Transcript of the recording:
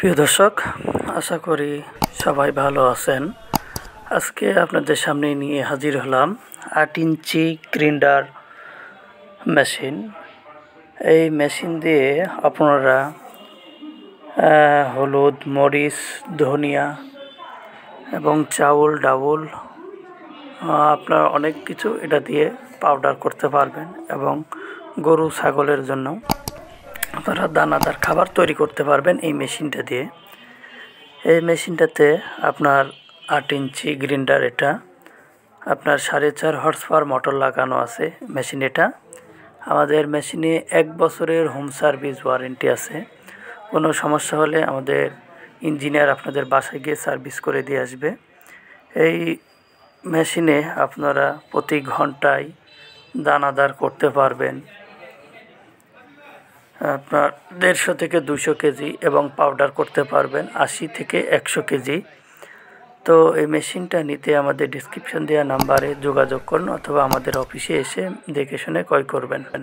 প্রিয় দর্শক আশা করি সবাই ভালো আছেন আজকে আপনাদের সামনে নিয়ে হাজির হলাম আট ইঞ্চি গ্রিন্ডার মেশিন এই মেশিন দিয়ে আপনারা হলুদ মরিচ ধনিয়া এবং চাউল ডাউল আপনার অনেক কিছু এটা দিয়ে পাউডার করতে পারবেন এবং গরু ছাগলের জন্য আপনারা দানাদার খাবার তৈরি করতে পারবেন এই মেশিনটা দিয়ে এই মেশিনটাতে আপনার আট ইঞ্চি গ্রিন্ডার এটা আপনার সাড়ে চার হর্স পাওয়ার মোটর লাগানো আছে মেশিন এটা আমাদের মেশিনে এক বছরের হোম সার্ভিস ওয়ারেন্টি আছে কোনো সমস্যা হলে আমাদের ইঞ্জিনিয়ার আপনাদের বাসায় গিয়ে সার্ভিস করে দিয়ে আসবে এই মেশিনে আপনারা প্রতি ঘন্টায় দানাদার করতে পারবেন আপনার দেড়শো থেকে দুশো কেজি এবং পাউডার করতে পারবেন আশি থেকে একশো কেজি তো এই মেশিনটা নিতে আমাদের ডিসক্রিপশন দেওয়া নাম্বারে যোগাযোগ করুন অথবা আমাদের অফিসে এসে দেখে শুনে ক্রয় করবেন